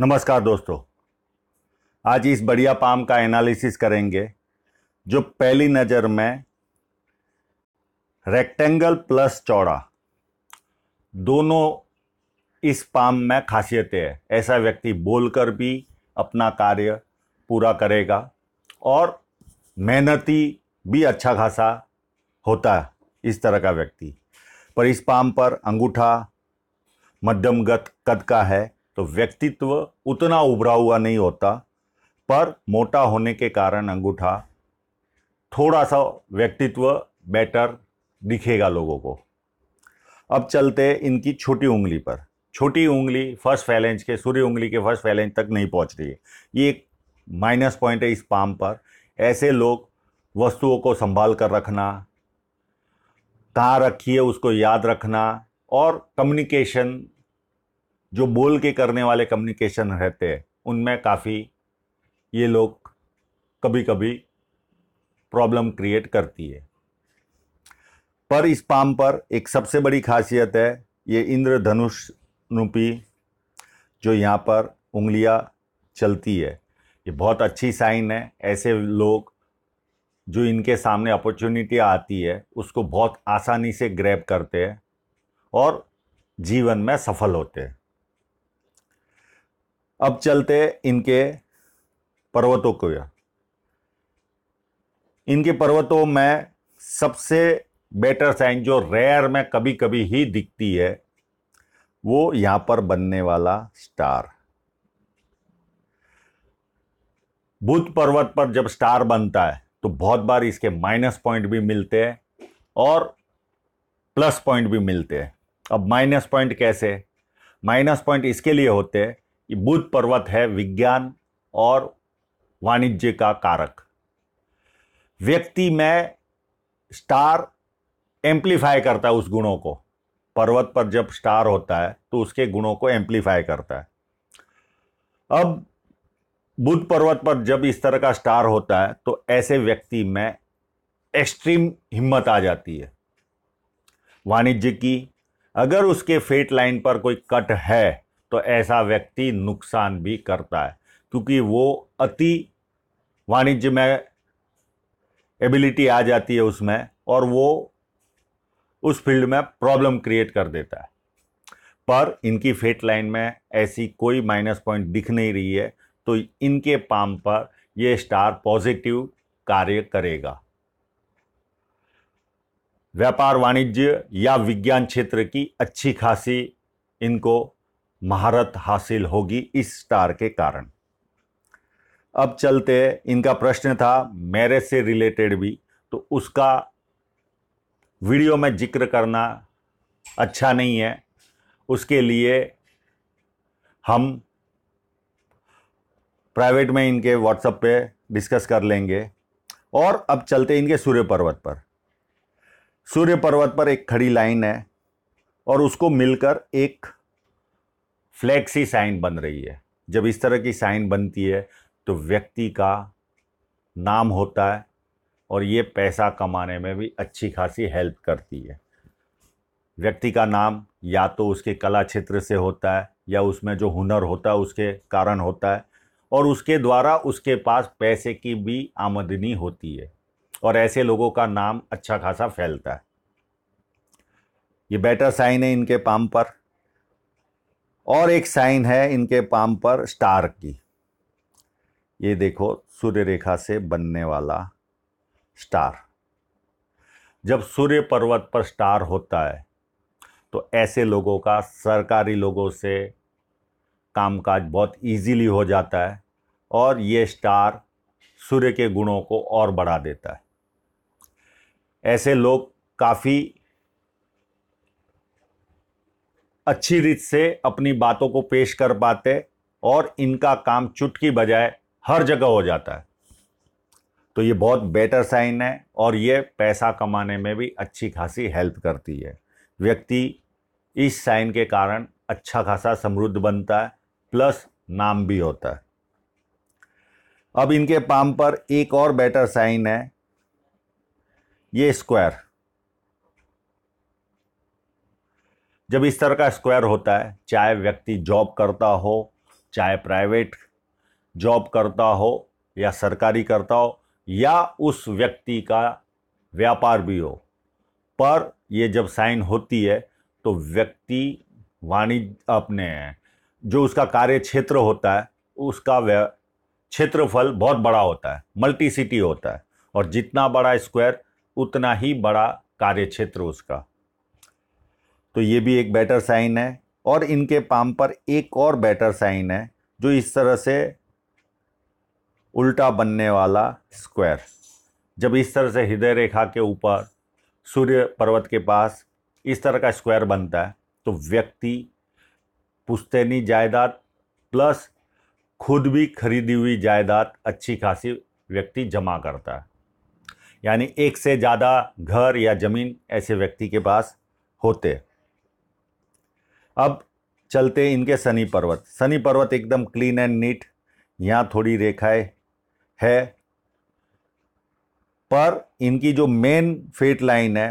नमस्कार दोस्तों आज इस बढ़िया पाम का एनालिसिस करेंगे जो पहली नज़र में रेक्टेंगल प्लस चौड़ा दोनों इस पाम में खासियत है ऐसा व्यक्ति बोलकर भी अपना कार्य पूरा करेगा और मेहनती भी अच्छा खासा होता है इस तरह का व्यक्ति पर इस पाम पर अंगूठा मध्यमगत कद का है तो व्यक्तित्व उतना उभरा हुआ नहीं होता पर मोटा होने के कारण अंगूठा थोड़ा सा व्यक्तित्व बेटर दिखेगा लोगों को अब चलते इनकी छोटी उंगली पर छोटी उंगली फर्स्ट फैलेंज के सूर्य उंगली के फर्स्ट फैलेंज तक नहीं पहुंच रही है ये एक माइनस पॉइंट है इस पाम पर ऐसे लोग वस्तुओं को संभाल कर रखना कहाँ रखी है उसको याद रखना और कम्युनिकेशन जो बोल के करने वाले कम्युनिकेशन रहते हैं उनमें काफ़ी ये लोग कभी कभी प्रॉब्लम क्रिएट करती है पर इस पाम पर एक सबसे बड़ी खासियत है ये इंद्रधनुष रूपी जो यहाँ पर उंगलियाँ चलती है ये बहुत अच्छी साइन है ऐसे लोग जो इनके सामने अपॉर्चुनिटी आती है उसको बहुत आसानी से ग्रैब करते हैं और जीवन में सफल होते हैं अब चलते इनके पर्वतों को या इनके पर्वतों में सबसे बेटर साइन जो रेयर में कभी कभी ही दिखती है वो यहां पर बनने वाला स्टार बुध पर्वत पर जब स्टार बनता है तो बहुत बार इसके माइनस पॉइंट भी मिलते हैं और प्लस पॉइंट भी मिलते हैं अब माइनस पॉइंट कैसे माइनस पॉइंट इसके लिए होते हैं ये बुद्ध पर्वत है विज्ञान और वाणिज्य का कारक व्यक्ति में स्टार एम्प्लीफाई करता है उस गुणों को पर्वत पर जब स्टार होता है तो उसके गुणों को एम्प्लीफाई करता है अब बुद्ध पर्वत पर जब इस तरह का स्टार होता है तो ऐसे व्यक्ति में एक्सट्रीम हिम्मत आ जाती है वाणिज्य की अगर उसके फेट लाइन पर कोई कट है तो ऐसा व्यक्ति नुकसान भी करता है क्योंकि वो अति वाणिज्य में एबिलिटी आ जाती है उसमें और वो उस फील्ड में प्रॉब्लम क्रिएट कर देता है पर इनकी फेट लाइन में ऐसी कोई माइनस पॉइंट दिख नहीं रही है तो इनके पाम पर यह स्टार पॉजिटिव कार्य करेगा व्यापार वाणिज्य या विज्ञान क्षेत्र की अच्छी खासी इनको महारत हासिल होगी इस स्टार के कारण अब चलते इनका प्रश्न था मैरिज से रिलेटेड भी तो उसका वीडियो में जिक्र करना अच्छा नहीं है उसके लिए हम प्राइवेट में इनके व्हाट्सएप पे डिस्कस कर लेंगे और अब चलते इनके सूर्य पर्वत पर सूर्य पर्वत पर एक खड़ी लाइन है और उसको मिलकर एक फ्लैक्सी साइन बन रही है जब इस तरह की साइन बनती है तो व्यक्ति का नाम होता है और ये पैसा कमाने में भी अच्छी खासी हेल्प करती है व्यक्ति का नाम या तो उसके कला क्षेत्र से होता है या उसमें जो हुनर होता है उसके कारण होता है और उसके द्वारा उसके पास पैसे की भी आमदनी होती है और ऐसे लोगों का नाम अच्छा खासा फैलता है ये बेटर साइन है इनके पाम पर और एक साइन है इनके पाम पर स्टार की ये देखो सूर्य रेखा से बनने वाला स्टार जब सूर्य पर्वत पर स्टार होता है तो ऐसे लोगों का सरकारी लोगों से कामकाज बहुत इजीली हो जाता है और ये स्टार सूर्य के गुणों को और बढ़ा देता है ऐसे लोग काफ़ी अच्छी रीत से अपनी बातों को पेश कर पाते और इनका काम चुटकी बजाय हर जगह हो जाता है तो ये बहुत बेटर साइन है और ये पैसा कमाने में भी अच्छी खासी हेल्प करती है व्यक्ति इस साइन के कारण अच्छा खासा समृद्ध बनता है प्लस नाम भी होता है अब इनके पाम पर एक और बेटर साइन है ये स्क्वायर जब इस तरह का स्क्वायर होता है चाहे व्यक्ति जॉब करता हो चाहे प्राइवेट जॉब करता हो या सरकारी करता हो या उस व्यक्ति का व्यापार भी हो पर ये जब साइन होती है तो व्यक्ति वाणिज्य अपने जो उसका कार्य क्षेत्र होता है उसका क्षेत्रफल बहुत बड़ा होता है मल्टी सिटी होता है और जितना बड़ा स्क्वायर उतना ही बड़ा कार्य क्षेत्र उसका तो ये भी एक बेटर साइन है और इनके पाम पर एक और बेटर साइन है जो इस तरह से उल्टा बनने वाला स्क्वायर जब इस तरह से हृदय रेखा के ऊपर सूर्य पर्वत के पास इस तरह का स्क्वायर बनता है तो व्यक्ति पुश्तैनी जायदाद प्लस खुद भी खरीदी हुई जायदाद अच्छी खासी व्यक्ति जमा करता है यानी एक से ज़्यादा घर या ज़मीन ऐसे व्यक्ति के पास होते हैं अब चलते इनके शनि पर्वत शनि पर्वत एकदम क्लीन एंड नीट यहाँ थोड़ी रेखाएं है पर इनकी जो मेन फेट लाइन है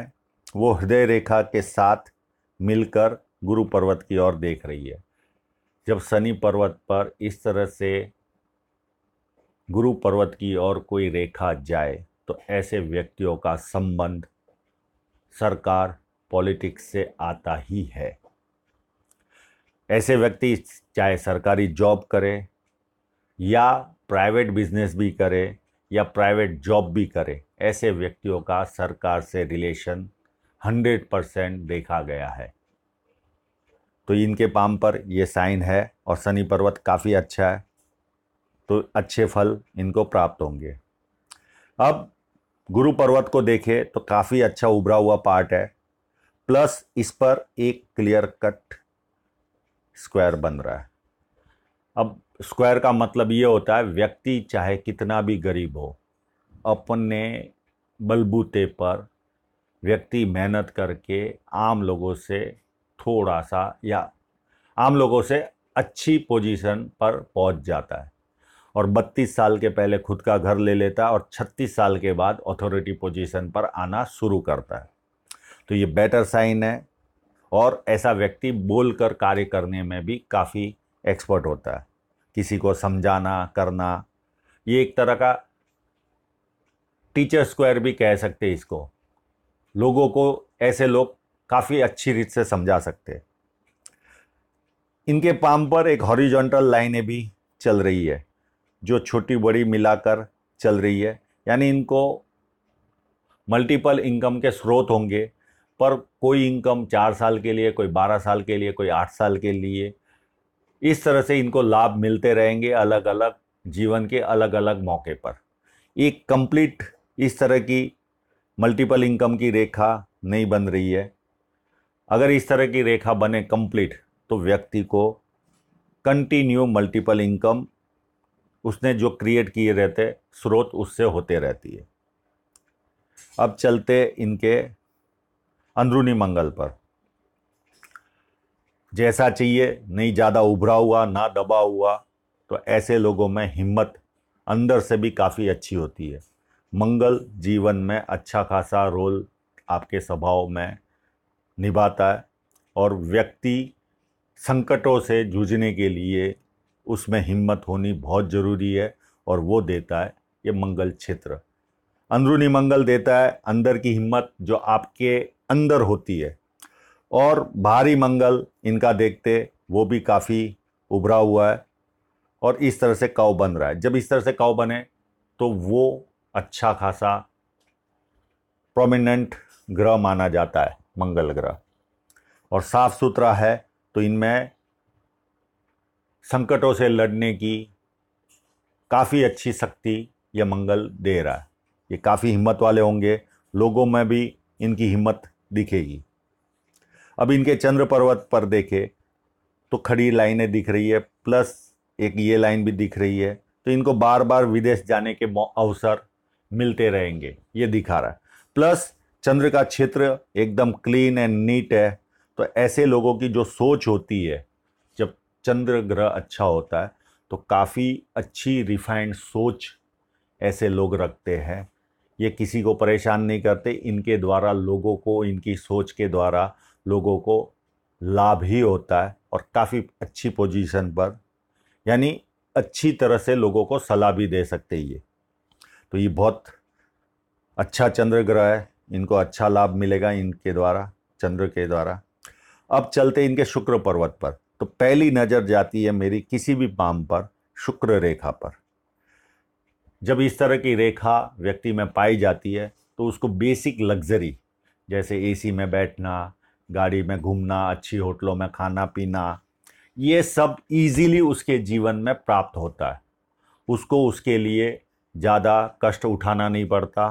वो हृदय रेखा के साथ मिलकर गुरु पर्वत की ओर देख रही है जब शनि पर्वत पर इस तरह से गुरु पर्वत की ओर कोई रेखा जाए तो ऐसे व्यक्तियों का संबंध सरकार पॉलिटिक्स से आता ही है ऐसे व्यक्ति चाहे सरकारी जॉब करे या प्राइवेट बिजनेस भी करे या प्राइवेट जॉब भी करे ऐसे व्यक्तियों का सरकार से रिलेशन हंड्रेड परसेंट देखा गया है तो इनके पाम पर ये साइन है और शनि पर्वत काफ़ी अच्छा है तो अच्छे फल इनको प्राप्त होंगे अब गुरु पर्वत को देखें तो काफ़ी अच्छा उभरा हुआ पार्ट है प्लस इस पर एक क्लियर कट स्क्वायर बन रहा है अब स्क्वायर का मतलब ये होता है व्यक्ति चाहे कितना भी गरीब हो अपने बलबूते पर व्यक्ति मेहनत करके आम लोगों से थोड़ा सा या आम लोगों से अच्छी पोजीशन पर पहुंच जाता है और 32 साल के पहले खुद का घर ले लेता है और 36 साल के बाद अथॉरिटी पोजीशन पर आना शुरू करता है तो ये बेटर साइन है और ऐसा व्यक्ति बोलकर कार्य करने में भी काफ़ी एक्सपर्ट होता है किसी को समझाना करना ये एक तरह का टीचर स्क्वायर भी कह सकते इसको लोगों को ऐसे लोग काफ़ी अच्छी रीत से समझा सकते हैं इनके पाम पर एक हॉरिजॉन्टल लाइनें भी चल रही है जो छोटी बड़ी मिलाकर चल रही है यानी इनको मल्टीपल इनकम के स्रोत होंगे पर कोई इनकम चार साल के लिए कोई बारह साल के लिए कोई आठ साल के लिए इस तरह से इनको लाभ मिलते रहेंगे अलग अलग जीवन के अलग अलग मौके पर एक कंप्लीट इस तरह की मल्टीपल इनकम की रेखा नहीं बन रही है अगर इस तरह की रेखा बने कंप्लीट तो व्यक्ति को कंटिन्यू मल्टीपल इनकम उसने जो क्रिएट किए रहते स्रोत उससे होते रहती है अब चलते इनके अंदरूनी मंगल पर जैसा चाहिए नहीं ज़्यादा उभरा हुआ ना दबा हुआ तो ऐसे लोगों में हिम्मत अंदर से भी काफ़ी अच्छी होती है मंगल जीवन में अच्छा खासा रोल आपके स्वभाव में निभाता है और व्यक्ति संकटों से जूझने के लिए उसमें हिम्मत होनी बहुत ज़रूरी है और वो देता है ये मंगल क्षेत्र अंदरूनी मंगल देता है अंदर की हिम्मत जो आपके अंदर होती है और भारी मंगल इनका देखते वो भी काफ़ी उभरा हुआ है और इस तरह से काव बन रहा है जब इस तरह से काव बने तो वो अच्छा खासा प्रोमिनेंट ग्रह माना जाता है मंगल ग्रह और साफ सुथरा है तो इनमें संकटों से लड़ने की काफ़ी अच्छी शक्ति यह मंगल दे रहा है ये काफ़ी हिम्मत वाले होंगे लोगों में भी इनकी हिम्मत दिखेगी अब इनके चंद्र पर्वत पर देखे तो खड़ी लाइनें दिख रही है प्लस एक ये लाइन भी दिख रही है तो इनको बार बार विदेश जाने के अवसर मिलते रहेंगे ये दिखा रहा है प्लस चंद्र का क्षेत्र एकदम क्लीन एंड नीट है तो ऐसे लोगों की जो सोच होती है जब चंद्र ग्रह अच्छा होता है तो काफ़ी अच्छी रिफाइंड सोच ऐसे लोग रखते हैं ये किसी को परेशान नहीं करते इनके द्वारा लोगों को इनकी सोच के द्वारा लोगों को लाभ ही होता है और काफ़ी अच्छी पोजीशन पर यानी अच्छी तरह से लोगों को सलाह भी दे सकते ये तो ये बहुत अच्छा चंद्र ग्रह है इनको अच्छा लाभ मिलेगा इनके द्वारा चंद्र के द्वारा अब चलते इनके शुक्र पर्वत पर तो पहली नज़र जाती है मेरी किसी भी पाम पर शुक्र रेखा पर जब इस तरह की रेखा व्यक्ति में पाई जाती है तो उसको बेसिक लग्जरी जैसे एसी में बैठना गाड़ी में घूमना अच्छी होटलों में खाना पीना ये सब इजीली उसके जीवन में प्राप्त होता है उसको उसके लिए ज़्यादा कष्ट उठाना नहीं पड़ता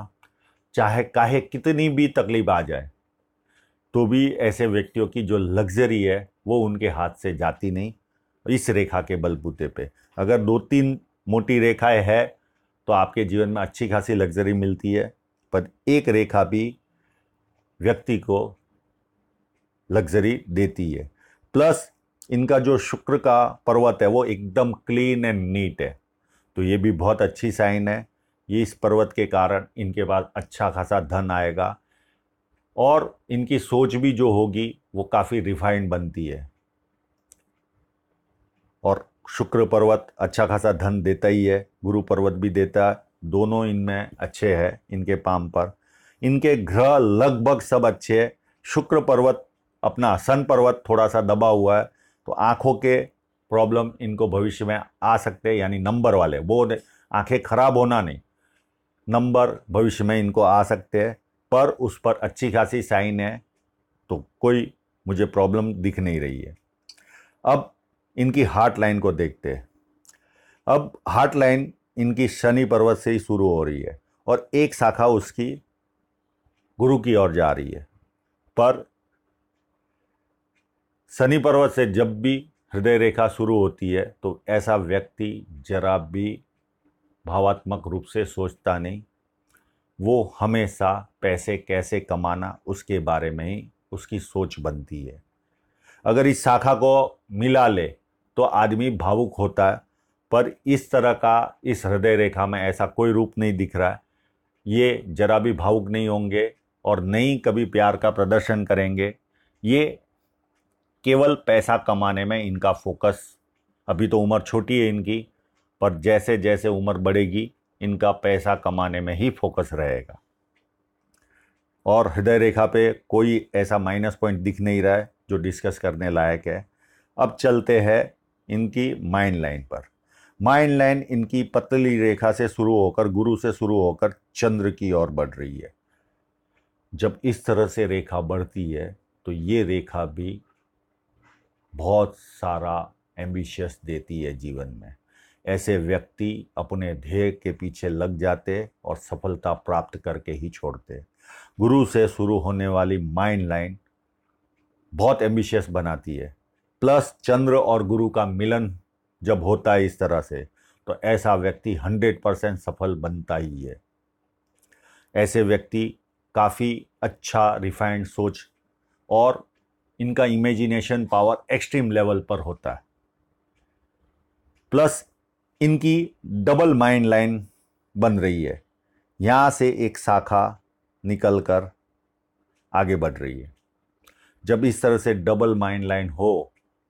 चाहे काहे कितनी भी तकलीफ आ जाए तो भी ऐसे व्यक्तियों की जो लग्जरी है वो उनके हाथ से जाती नहीं इस रेखा के बलबूते पे अगर दो तीन मोटी रेखाएं है तो आपके जीवन में अच्छी खासी लग्जरी मिलती है पर एक रेखा भी व्यक्ति को लग्जरी देती है प्लस इनका जो शुक्र का पर्वत है वो एकदम क्लीन एंड नीट है तो ये भी बहुत अच्छी साइन है ये इस पर्वत के कारण इनके पास अच्छा खासा धन आएगा और इनकी सोच भी जो होगी वो काफ़ी रिफाइंड बनती है और शुक्र पर्वत अच्छा खासा धन देता ही है गुरु पर्वत भी देता है दोनों इनमें अच्छे हैं इनके पाम पर इनके ग्रह लगभग सब अच्छे हैं शुक्र पर्वत अपना सन पर्वत थोड़ा सा दबा हुआ है तो आँखों के प्रॉब्लम इनको भविष्य में आ सकते हैं यानी नंबर वाले वो आंखें खराब होना नहीं नंबर भविष्य में इनको आ सकते हैं पर उस पर अच्छी खासी साइन है तो कोई मुझे प्रॉब्लम दिख नहीं रही है अब इनकी हार्ट लाइन को देखते हैं अब हार्ट लाइन इनकी शनि पर्वत से ही शुरू हो रही है और एक शाखा उसकी गुरु की ओर जा रही है पर शनि पर्वत से जब भी हृदय रेखा शुरू होती है तो ऐसा व्यक्ति जरा भी भावात्मक रूप से सोचता नहीं वो हमेशा पैसे कैसे कमाना उसके बारे में ही उसकी सोच बनती है अगर इस शाखा को मिला ले तो आदमी भावुक होता है पर इस तरह का इस हृदय रेखा में ऐसा कोई रूप नहीं दिख रहा है ये जरा भी भावुक नहीं होंगे और नहीं कभी प्यार का प्रदर्शन करेंगे ये केवल पैसा कमाने में इनका फोकस अभी तो उम्र छोटी है इनकी पर जैसे जैसे उम्र बढ़ेगी इनका पैसा कमाने में ही फोकस रहेगा और हृदय रेखा पे कोई ऐसा माइनस पॉइंट दिख नहीं रहा है जो डिस्कस करने लायक है अब चलते हैं इनकी माइंड लाइन पर माइंड लाइन इनकी पतली रेखा से शुरू होकर गुरु से शुरू होकर चंद्र की ओर बढ़ रही है जब इस तरह से रेखा बढ़ती है तो ये रेखा भी बहुत सारा एम्बिशियस देती है जीवन में ऐसे व्यक्ति अपने ध्येय के पीछे लग जाते और सफलता प्राप्त करके ही छोड़ते गुरु से शुरू होने वाली माइंड लाइन बहुत एम्बिशियस बनाती है प्लस चंद्र और गुरु का मिलन जब होता है इस तरह से तो ऐसा व्यक्ति हंड्रेड परसेंट सफल बनता ही है ऐसे व्यक्ति काफ़ी अच्छा रिफाइंड सोच और इनका इमेजिनेशन पावर एक्सट्रीम लेवल पर होता है प्लस इनकी डबल माइंड लाइन बन रही है यहाँ से एक शाखा निकल कर आगे बढ़ रही है जब इस तरह से डबल माइंड लाइन हो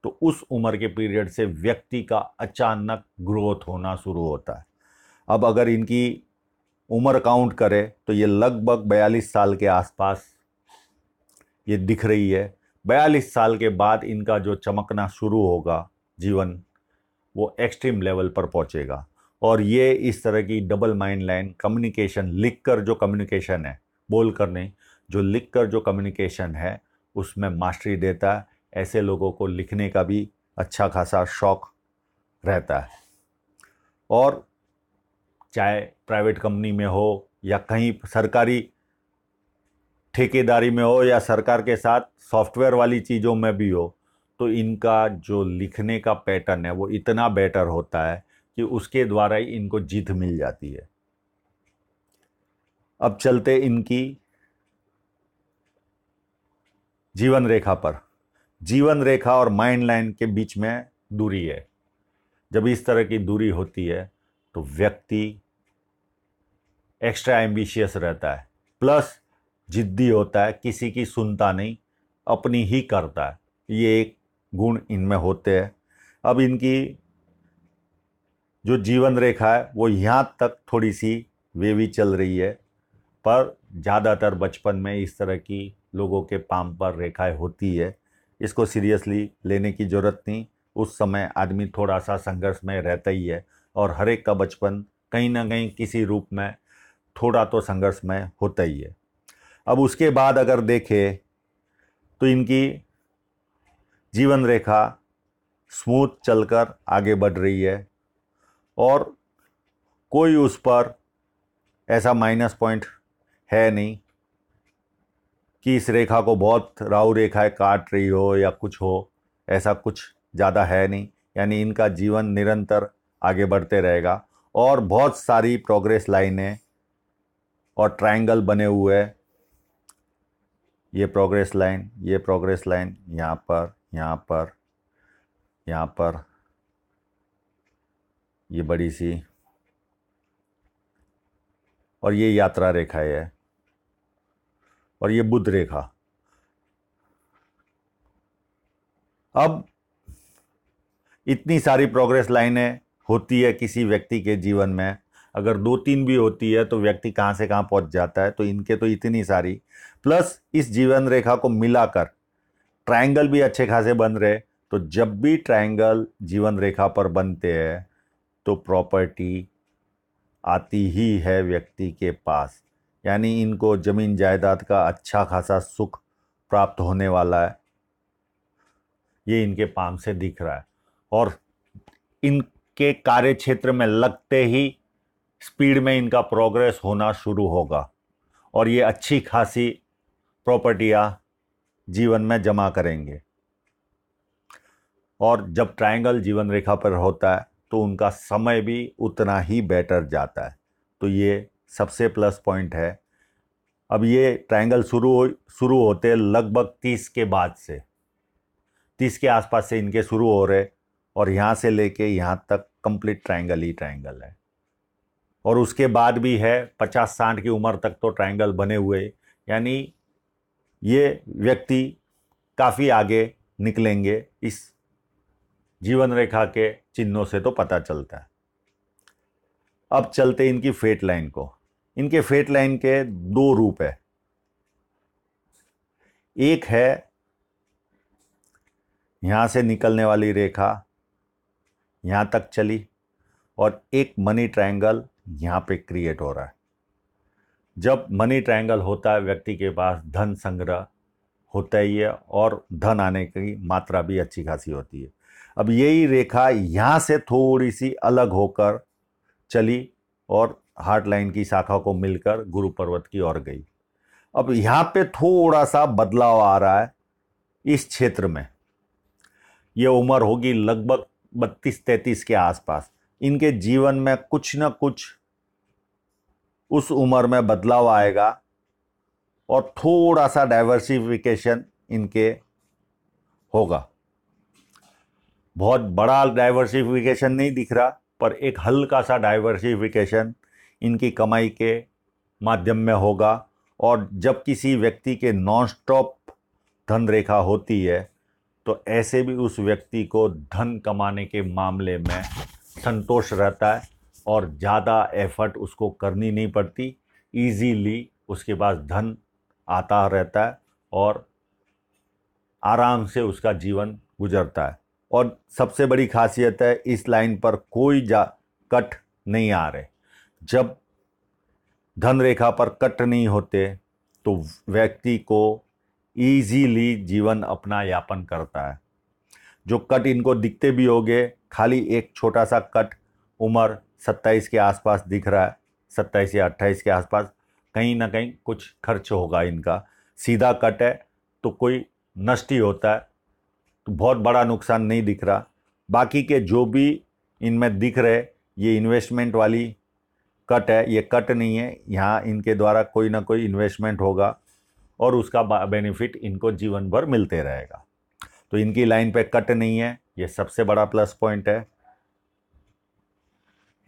तो उस उम्र के पीरियड से व्यक्ति का अचानक ग्रोथ होना शुरू होता है अब अगर इनकी उम्र काउंट करें तो ये लगभग 42 साल के आसपास ये दिख रही है 42 साल के बाद इनका जो चमकना शुरू होगा जीवन वो एक्सट्रीम लेवल पर पहुंचेगा और ये इस तरह की डबल माइंड लाइन कम्युनिकेशन लिख कर जो कम्युनिकेशन है बोल कर नहीं जो लिख कर जो कम्युनिकेशन है उसमें मास्टरी देता है ऐसे लोगों को लिखने का भी अच्छा खासा शौक़ रहता है और चाहे प्राइवेट कंपनी में हो या कहीं सरकारी ठेकेदारी में हो या सरकार के साथ सॉफ्टवेयर वाली चीज़ों में भी हो तो इनका जो लिखने का पैटर्न है वो इतना बेटर होता है कि उसके द्वारा ही इनको जीत मिल जाती है अब चलते इनकी जीवन रेखा पर जीवन रेखा और माइंड लाइन के बीच में दूरी है जब इस तरह की दूरी होती है तो व्यक्ति एक्स्ट्रा एम्बिशियस रहता है प्लस जिद्दी होता है किसी की सुनता नहीं अपनी ही करता है ये एक गुण इनमें होते हैं अब इनकी जो जीवन रेखा है वो यहाँ तक थोड़ी सी वेवी चल रही है पर ज़्यादातर बचपन में इस तरह की लोगों के पाम पर रेखाएं होती है इसको सीरियसली लेने की ज़रूरत नहीं उस समय आदमी थोड़ा सा संघर्ष में रहता ही है और हर एक का बचपन कहीं ना कहीं किसी रूप में थोड़ा तो संघर्ष में होता ही है अब उसके बाद अगर देखें तो इनकी जीवन रेखा स्मूथ चलकर आगे बढ़ रही है और कोई उस पर ऐसा माइनस पॉइंट है नहीं कि इस रेखा को बहुत राहु रेखाएं काट रही हो या कुछ हो ऐसा कुछ ज़्यादा है नहीं यानी इनका जीवन निरंतर आगे बढ़ते रहेगा और बहुत सारी प्रोग्रेस लाइनें और ट्रायंगल बने हुए हैं ये प्रोग्रेस लाइन ये प्रोग्रेस लाइन यहाँ पर यहाँ पर यहाँ पर ये बड़ी सी और ये यात्रा रेखाएं है और ये बुद्ध रेखा अब इतनी सारी प्रोग्रेस लाइनें होती है किसी व्यक्ति के जीवन में अगर दो तीन भी होती है तो व्यक्ति कहाँ से कहाँ पहुँच जाता है तो इनके तो इतनी सारी प्लस इस जीवन रेखा को मिलाकर ट्रायंगल भी अच्छे खासे बन रहे तो जब भी ट्रायंगल जीवन रेखा पर बनते हैं तो प्रॉपर्टी आती ही है व्यक्ति के पास यानी इनको ज़मीन जायदाद का अच्छा खासा सुख प्राप्त होने वाला है ये इनके पाम से दिख रहा है और इनके कार्य क्षेत्र में लगते ही स्पीड में इनका प्रोग्रेस होना शुरू होगा और ये अच्छी खासी प्रॉपर्टियाँ जीवन में जमा करेंगे और जब ट्रायंगल जीवन रेखा पर होता है तो उनका समय भी उतना ही बेटर जाता है तो ये सबसे प्लस पॉइंट है अब ये ट्रायंगल शुरू हो शुरू होते लगभग तीस के बाद से तीस के आसपास से इनके शुरू हो रहे और यहाँ से लेके यहाँ तक कंप्लीट ट्रायंगल ही ट्रायंगल है और उसके बाद भी है पचास साठ की उम्र तक तो ट्रायंगल बने हुए यानी ये व्यक्ति काफ़ी आगे निकलेंगे इस जीवन रेखा के चिन्हों से तो पता चलता है अब चलते इनकी फेट लाइन को इनके फेट लाइन के दो रूप है एक है यहाँ से निकलने वाली रेखा यहाँ तक चली और एक मनी ट्रायंगल यहाँ पे क्रिएट हो रहा है जब मनी ट्रायंगल होता है व्यक्ति के पास धन संग्रह होता ही है और धन आने की मात्रा भी अच्छी खासी होती है अब यही रेखा यहाँ से थोड़ी सी अलग होकर चली और हार्ट लाइन की शाखा को मिलकर गुरु पर्वत की ओर गई अब यहाँ पे थोड़ा सा बदलाव आ रहा है इस क्षेत्र में ये उम्र होगी लगभग बत्तीस तैतीस के आसपास इनके जीवन में कुछ न कुछ उस उम्र में बदलाव आएगा और थोड़ा सा डाइवर्सिफिकेशन इनके होगा बहुत बड़ा डाइवर्सिफिकेशन नहीं दिख रहा पर एक हल्का सा डाइवर्सिफिकेशन इनकी कमाई के माध्यम में होगा और जब किसी व्यक्ति के नॉन स्टॉप धन रेखा होती है तो ऐसे भी उस व्यक्ति को धन कमाने के मामले में संतोष रहता है और ज़्यादा एफर्ट उसको करनी नहीं पड़ती इजीली उसके पास धन आता रहता है और आराम से उसका जीवन गुजरता है और सबसे बड़ी खासियत है इस लाइन पर कोई जा कट नहीं आ रहे जब धन रेखा पर कट नहीं होते तो व्यक्ति को ईजीली जीवन अपना यापन करता है जो कट इनको दिखते भी होंगे खाली एक छोटा सा कट उम्र 27 के आसपास दिख रहा है 27 या 28 के आसपास कहीं ना कहीं कुछ खर्च होगा इनका सीधा कट है तो कोई नष्ट ही होता है तो बहुत बड़ा नुकसान नहीं दिख रहा बाकी के जो भी इनमें दिख रहे ये इन्वेस्टमेंट वाली कट है ये कट नहीं है यहाँ इनके द्वारा कोई ना कोई इन्वेस्टमेंट होगा और उसका बेनिफिट इनको जीवन भर मिलते रहेगा तो इनकी लाइन पे कट नहीं है ये सबसे बड़ा प्लस पॉइंट है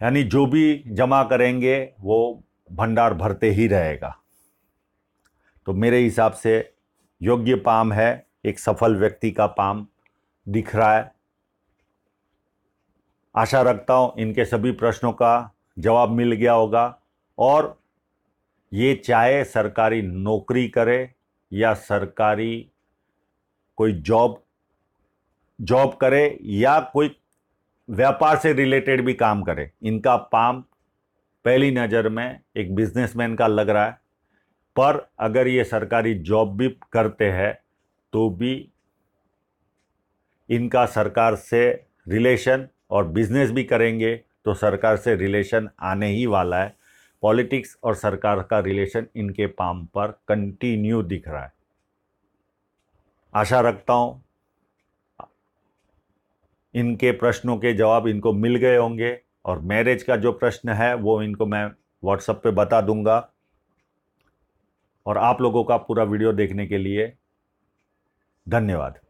यानी जो भी जमा करेंगे वो भंडार भरते ही रहेगा तो मेरे हिसाब से योग्य पाम है एक सफल व्यक्ति का पाम दिख रहा है आशा रखता हूँ इनके सभी प्रश्नों का जवाब मिल गया होगा और ये चाहे सरकारी नौकरी करे या सरकारी कोई जॉब जॉब करे या कोई व्यापार से रिलेटेड भी काम करे इनका पाम पहली नज़र में एक बिजनेसमैन का लग रहा है पर अगर ये सरकारी जॉब भी करते हैं तो भी इनका सरकार से रिलेशन और बिजनेस भी करेंगे तो सरकार से रिलेशन आने ही वाला है पॉलिटिक्स और सरकार का रिलेशन इनके पाम पर कंटिन्यू दिख रहा है आशा रखता हूँ इनके प्रश्नों के जवाब इनको मिल गए होंगे और मैरिज का जो प्रश्न है वो इनको मैं व्हाट्सएप पे बता दूंगा और आप लोगों का पूरा वीडियो देखने के लिए धन्यवाद